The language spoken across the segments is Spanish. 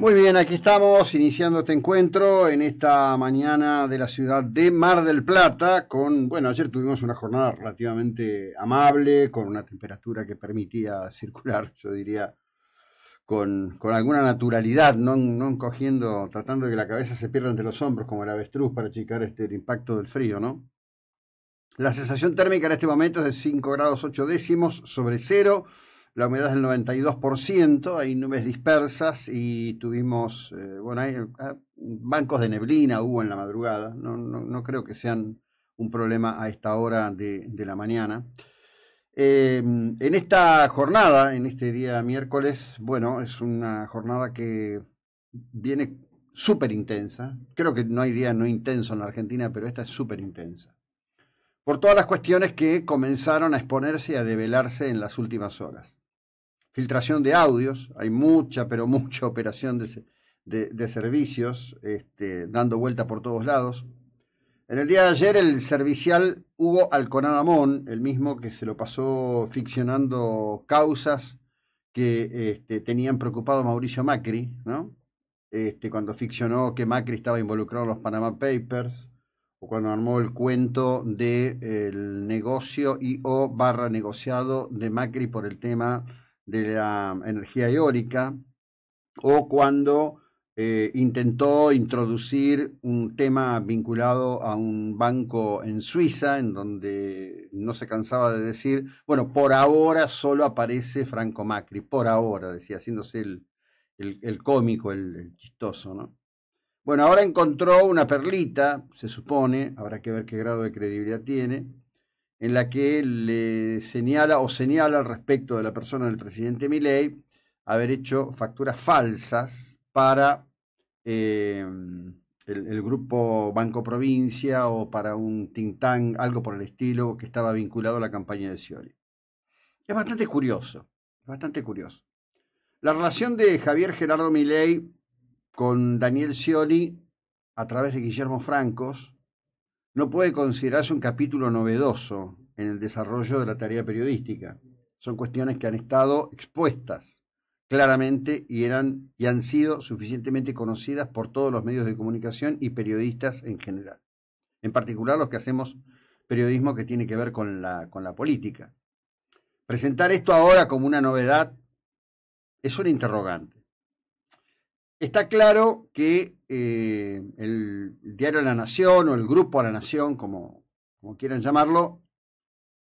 Muy bien, aquí estamos iniciando este encuentro en esta mañana de la ciudad de Mar del Plata con, bueno, ayer tuvimos una jornada relativamente amable, con una temperatura que permitía circular, yo diría, con, alguna naturalidad, no, no encogiendo, tratando de que la cabeza se pierda entre los hombros como el avestruz para achicar este, el impacto del frío, ¿no? La sensación térmica en este momento es de 5 grados 8 décimos sobre cero la humedad es del 92%, hay nubes dispersas y tuvimos, eh, bueno, hay ah, bancos de neblina hubo en la madrugada, no, creo que sean un problema a esta hora de, la mañana. Em, en esta jornada, en este día miércoles, bueno, es una jornada que viene súper intensa. Creo que no hay día no intenso en la Argentina, pero esta es súper intensa. Por todas las cuestiones que comenzaron a exponerse y a develarse en las últimas horas filtración de audios, hay mucha, pero mucha operación de, de, servicios este, dando vuelta por todos lados. En el día de ayer el servicial Hugo Alconamón, Amón, el mismo que se lo pasó ficcionando causas que este, tenían preocupado Mauricio Macri, ¿no? Este, cuando ficcionó que Macri estaba involucrado en los Panama Papers, o cuando armó el cuento del de negocio y o barra negociado de Macri por el tema de la energía eólica o cuando eh, intentó introducir un tema vinculado a un banco en Suiza, en donde no se cansaba de decir, bueno, por ahora solo aparece Franco Macri, por ahora, decía, haciéndose el, el, el cómico, el, el, chistoso, ¿no? Bueno, ahora encontró una perlita, se supone, habrá que ver qué grado de credibilidad tiene, en la que le señala o señala al respecto de la persona del presidente Milei haber hecho facturas falsas para eh, el, grupo Banco Provincia o para un Tintán, algo por el estilo, que estaba vinculado a la campaña de Scioli. Es bastante curioso, bastante curioso. La relación de Javier Gerardo Milei con Daniel Scioli a través de Guillermo Francos no puede considerarse un capítulo novedoso en el desarrollo de la tarea periodística. Son cuestiones que han estado expuestas claramente y, eran, y han sido suficientemente conocidas por todos los medios de comunicación y periodistas en general. En particular los que hacemos periodismo que tiene que ver con la, con la política. Presentar esto ahora como una novedad es un interrogante. Está claro que eh, el diario La Nación o el grupo La Nación, como, quieran llamarlo,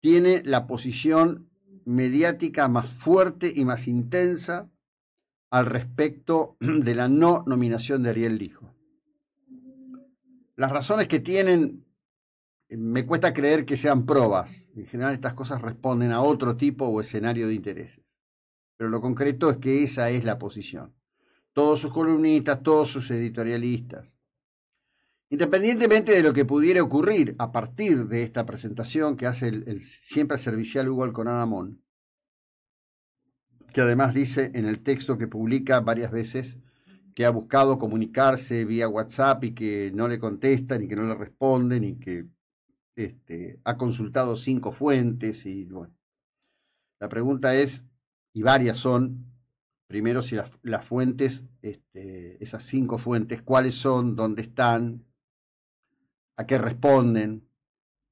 tiene la posición mediática más fuerte y más intensa al respecto de la no nominación de Ariel Dijo. Las razones que tienen me cuesta creer que sean pruebas. En general estas cosas responden a otro tipo o escenario de intereses. Pero lo concreto es que esa es la posición todos sus columnistas, todos sus editorialistas. Independientemente de lo que pudiera ocurrir a partir de esta presentación que hace el, siempre servicial Hugo con que además dice en el texto que publica varias veces que ha buscado comunicarse vía WhatsApp y que no le contestan ni que no le responden y que este, ha consultado cinco fuentes y bueno. La pregunta es, y varias son, primero si las, fuentes, este, esas cinco fuentes, cuáles son, dónde están, a qué responden.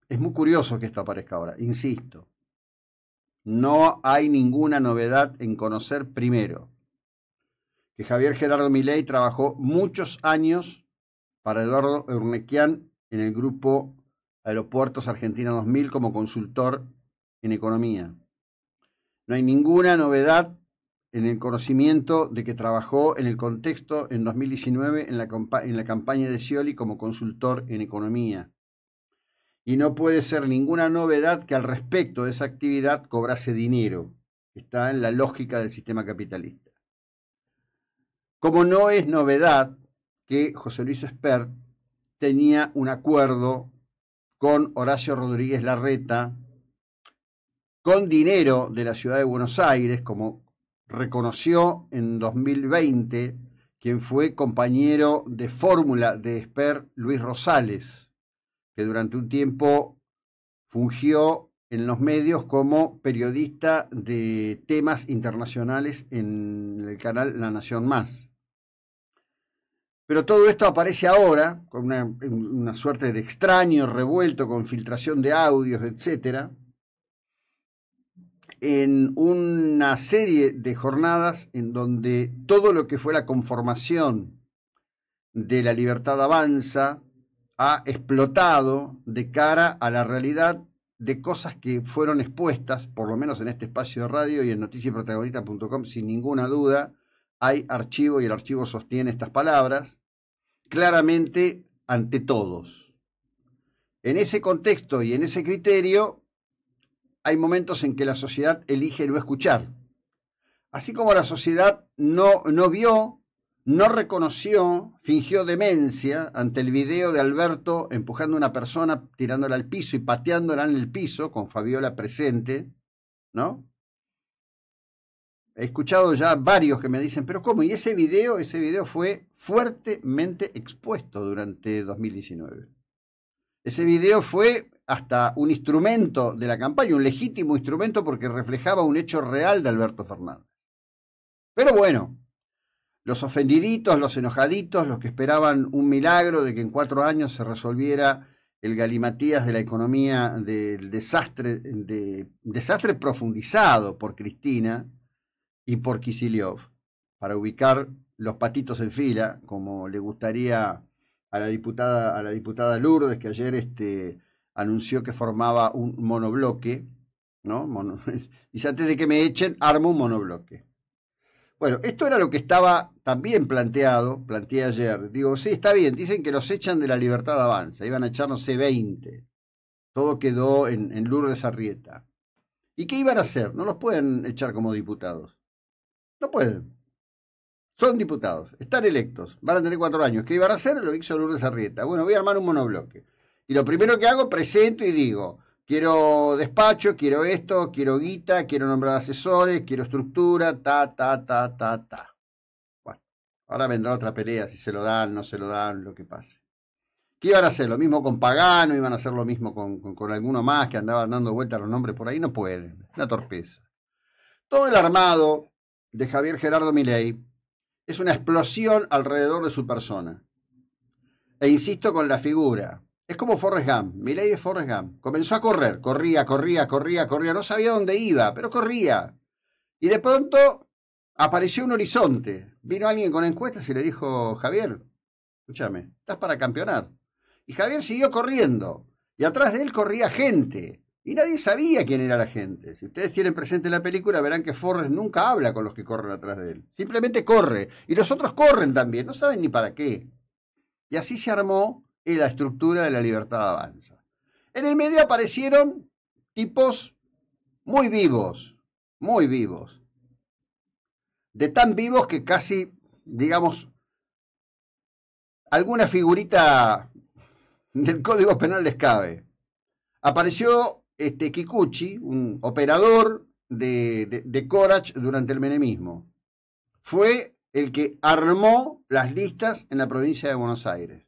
Es muy curioso que esto aparezca ahora, insisto. No hay ninguna novedad en conocer primero que Javier Gerardo Milei trabajó muchos años para Eduardo Urnequian en el grupo Aeropuertos Argentina 2000 como consultor en economía. No hay ninguna novedad en el conocimiento de que trabajó en el contexto en 2019 en la, en la campaña de Scioli como consultor en economía. Y no puede ser ninguna novedad que al respecto de esa actividad cobrase dinero. Está en la lógica del sistema capitalista. Como no es novedad que José Luis Esper tenía un acuerdo con Horacio Rodríguez Larreta con dinero de la ciudad de Buenos Aires como reconoció en 2020 quien fue compañero de fórmula de Esper Luis Rosales, que durante un tiempo fungió en los medios como periodista de temas internacionales en el canal La Nación Más. Pero todo esto aparece ahora con una, una suerte de extraño revuelto con filtración de audios, etcétera, en una serie de jornadas en donde todo lo que fue la conformación de la libertad avanza ha explotado de cara a la realidad de cosas que fueron expuestas, por lo menos en este espacio de radio y en noticiaprotagonista.com, sin ninguna duda, hay archivo y el archivo sostiene estas palabras, claramente ante todos. En ese contexto y en ese criterio, hay momentos en que la sociedad elige no escuchar. Así como la sociedad no, no vio, no reconoció, fingió demencia ante el video de Alberto empujando a una persona, tirándola al piso y pateándola en el piso, con Fabiola presente, ¿no? He escuchado ya varios que me dicen, pero ¿cómo? Y ese video, ese video fue fuertemente expuesto durante 2019. Ese video fue hasta un instrumento de la campaña, un legítimo instrumento porque reflejaba un hecho real de Alberto Fernández. Pero bueno, los ofendiditos, los enojaditos, los que esperaban un milagro de que en cuatro años se resolviera el galimatías de la economía del desastre, desastre profundizado por Cristina y por Kisiliov, para ubicar los patitos en fila, como le gustaría a la diputada, a la diputada Lourdes, que ayer este, anunció que formaba un monobloque, ¿no? Dice, antes de que me echen, armo un monobloque. Bueno, esto era lo que estaba también planteado, planteé ayer. Digo, sí, está bien, dicen que los echan de la libertad avanza, iban a echarnos no 20. Todo quedó en, en Lourdes Arrieta. ¿Y qué iban a hacer? No los pueden echar como diputados. No pueden. Son diputados, están electos, van a tener cuatro años. ¿Qué iban a hacer? Lo que hizo Lourdes Arrieta. Bueno, voy a armar un monobloque. Y lo primero que hago, presento y digo, quiero despacho, quiero esto, quiero guita, quiero nombrar asesores, quiero estructura, ta, ta, ta, ta, ta. Bueno, ahora vendrá otra pelea, si se lo dan, no se lo dan, lo que pase. ¿Qué iban a hacer? Lo mismo con Pagano, iban a hacer lo mismo con, con, alguno más que andaban dando vueltas los nombres por ahí, no pueden, una torpeza. Todo el armado de Javier Gerardo Milei es una explosión alrededor de su persona. E insisto con la figura. Es como Forrest Gump, Milady de Forrest Gump. Comenzó a correr, corría, corría, corría, corría. No sabía dónde iba, pero corría. Y de pronto apareció un horizonte. Vino alguien con encuestas y le dijo, Javier, escúchame, estás para campeonar. Y Javier siguió corriendo. Y atrás de él corría gente. Y nadie sabía quién era la gente. Si ustedes tienen presente la película, verán que Forrest nunca habla con los que corren atrás de él. Simplemente corre. Y los otros corren también. No saben ni para qué. Y así se armó eh, la estructura de la libertad avanza. En el medio aparecieron tipos muy vivos. Muy vivos. De tan vivos que casi, digamos, alguna figurita del Código Penal les cabe. Apareció este, Kikuchi, un operador de, de, Corach durante el menemismo. Fue el que armó las listas en la provincia de Buenos Aires.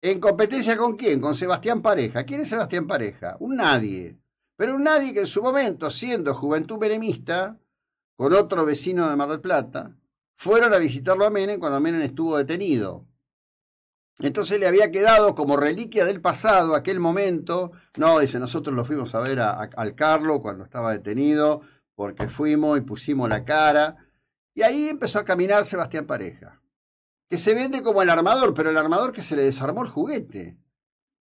¿En competencia con quién? Con Sebastián Pareja. ¿Quién es Sebastián Pareja? Un nadie. Pero un nadie que en su momento, siendo juventud menemista, con otro vecino de Mar del Plata, fueron a visitarlo a Menem cuando Menem estuvo detenido. Entonces le había quedado como reliquia del pasado aquel momento. No, dice, nosotros lo fuimos a ver a, al Carlos cuando estaba detenido, porque fuimos y pusimos la cara. Y ahí empezó a caminar Sebastián Pareja, que se vende como el armador, pero el armador que se le desarmó el juguete.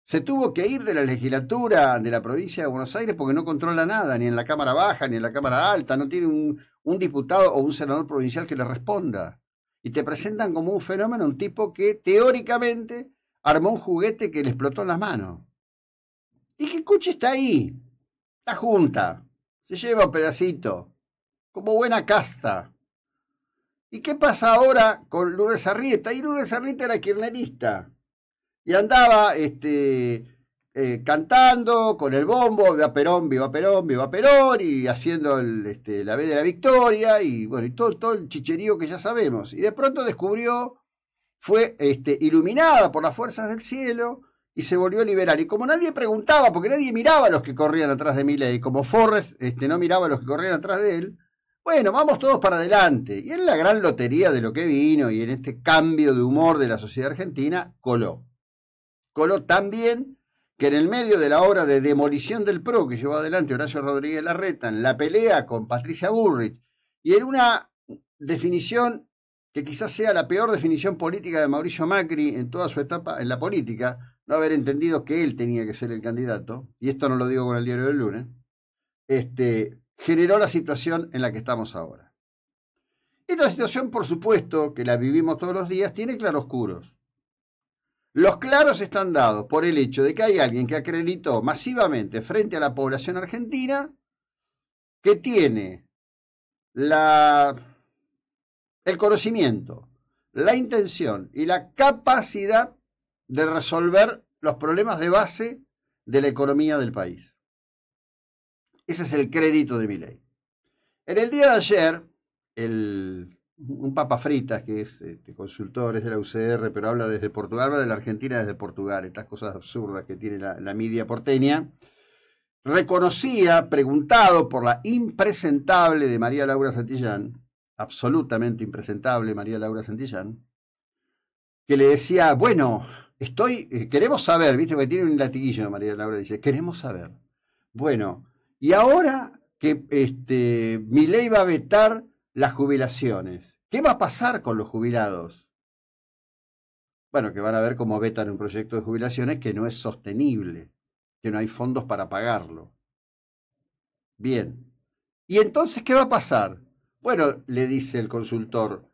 Se tuvo que ir de la legislatura de la provincia de Buenos Aires porque no controla nada, ni en la Cámara Baja, ni en la Cámara Alta, no tiene un diputado o un senador provincial que le responda y te presentan como un fenómeno un tipo que teóricamente armó un juguete que le explotó en las manos. Y coche está ahí, la junta, se lleva un pedacito, como buena casta. ¿Y qué pasa ahora con Lourdes Arrieta? Y Lourdes Arrieta era kirchnerista y andaba este, eh, cantando con el bombo, viva Perón, viva Perón, viva Perón, y haciendo este, la vez de la victoria, y bueno, y todo, el chicherío que ya sabemos. Y de pronto descubrió, fue este, iluminada por las fuerzas del cielo, y se volvió liberal. Y como nadie preguntaba, porque nadie miraba a los que corrían atrás de y como Forrest este, no miraba a los que corrían atrás de él, bueno, vamos todos para adelante. Y en la gran lotería de lo que vino y en este cambio de humor de la sociedad argentina, coló. Coló también que en el medio de la obra de demolición del PRO que llevó adelante Horacio Rodríguez Larreta, en la pelea con Patricia Bullrich, y en una definición que quizás sea la peor definición política de Mauricio Macri en toda su etapa en la política, no haber entendido que él tenía que ser el candidato, y esto no lo digo con el diario del lunes, este, generó la situación en la que estamos ahora. Esta situación, por supuesto, que la vivimos todos los días, tiene claroscuros. Los claros están dados por el hecho de que hay alguien que acreditó masivamente frente a la población argentina que tiene el conocimiento, la intención y la capacidad de resolver los problemas de base de la economía del país. Ese es el crédito de mi ley. En el día de ayer, el un Papa Fritas, que es este, consultor, es de la UCR, pero habla desde Portugal, habla de la Argentina desde Portugal, estas cosas absurdas que tiene la, la media porteña, reconocía, preguntado por la impresentable de María Laura Santillán, absolutamente impresentable María Laura Santillán, que le decía, bueno, estoy, eh, queremos saber, viste, que tiene un latiguillo María Laura, dice, queremos saber. Bueno, y ahora que este, mi ley va a vetar las jubilaciones. ¿Qué va a pasar con los jubilados? Bueno, que van a ver cómo vetan un proyecto de jubilaciones que no es sostenible, que no hay fondos para pagarlo. Bien. ¿Y entonces qué va a pasar? Bueno, le dice el consultor,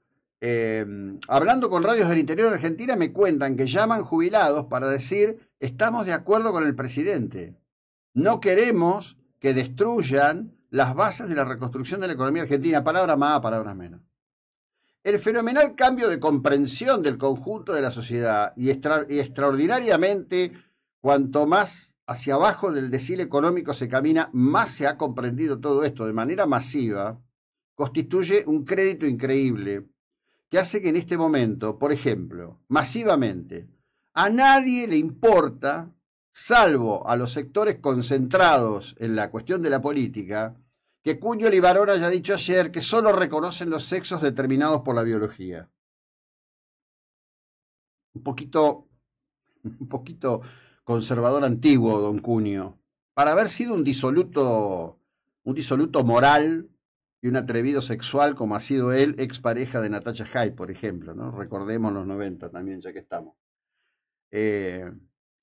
em, hablando con radios del interior de Argentina me cuentan que llaman jubilados para decir, estamos de acuerdo con el presidente, no queremos que destruyan las bases de la reconstrucción de la economía argentina, palabra más, palabra menos. El fenomenal cambio de comprensión del conjunto de la sociedad y, extraordinariamente cuanto más hacia abajo del desil económico se camina, más se ha comprendido todo esto de manera masiva, constituye un crédito increíble que hace que en este momento, por ejemplo, masivamente, a nadie le importa salvo a los sectores concentrados en la cuestión de la política, que Cuño Libarón haya dicho ayer que solo reconocen los sexos determinados por la biología. Un poquito, un poquito conservador antiguo, don Cuño, para haber sido un disoluto, un disoluto moral y un atrevido sexual como ha sido él, expareja de Natasha Hyde, por ejemplo, ¿no? Recordemos los 90 también, ya que estamos. Eh,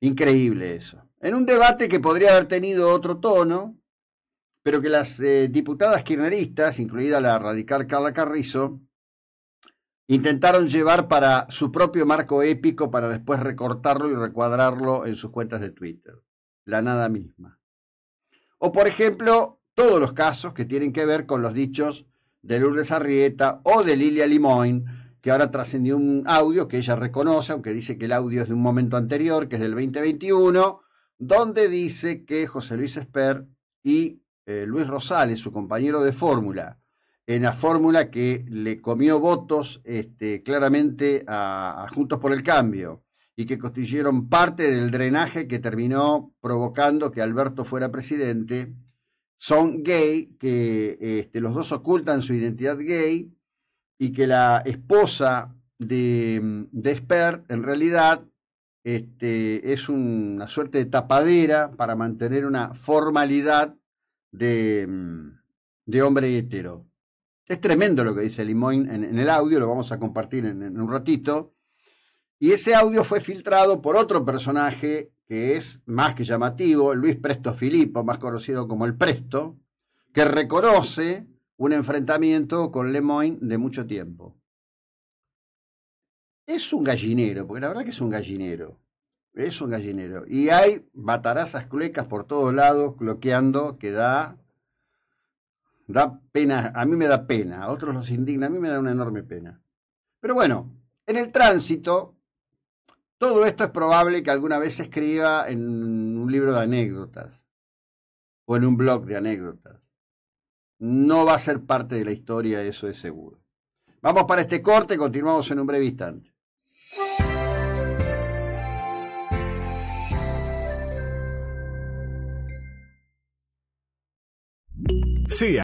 Increíble eso. En un debate que podría haber tenido otro tono, pero que las eh, diputadas kirchneristas, incluida la radical Carla Carrizo, intentaron llevar para su propio marco épico para después recortarlo y recuadrarlo en sus cuentas de Twitter. La nada misma. O por ejemplo, todos los casos que tienen que ver con los dichos de Lourdes Arrieta o de Lilia Limoyne que ahora trascendió un audio que ella reconoce, aunque dice que el audio es de un momento anterior, que es del 2021, donde dice que José Luis Esper y eh, Luis Rosales, su compañero de fórmula, en la fórmula que le comió votos este, claramente a, Juntos por el Cambio y que constituyeron parte del drenaje que terminó provocando que Alberto fuera presidente, son gay, que este, los dos ocultan su identidad gay y que la esposa de, de en realidad este, es una suerte de tapadera para mantener una formalidad de, de hombre hetero. Es tremendo lo que dice Limoyne en, el audio, lo vamos a compartir en, un ratito. Y ese audio fue filtrado por otro personaje que es más que llamativo, Luis Presto Filipo, más conocido como el Presto, que reconoce un enfrentamiento con Lemoyne de mucho tiempo. Es un gallinero, porque la verdad que es un gallinero. Es un gallinero. Y hay batarazas cluecas por todos lados, cloqueando, que da, da pena. A mí me da pena, a otros los indigna, a mí me da una enorme pena. Pero bueno, en el tránsito, todo esto es probable que alguna vez se escriba en un libro de anécdotas o en un blog de anécdotas. No va a ser parte de la historia, eso es seguro. Vamos para este corte, continuamos en un breve instante. Sí.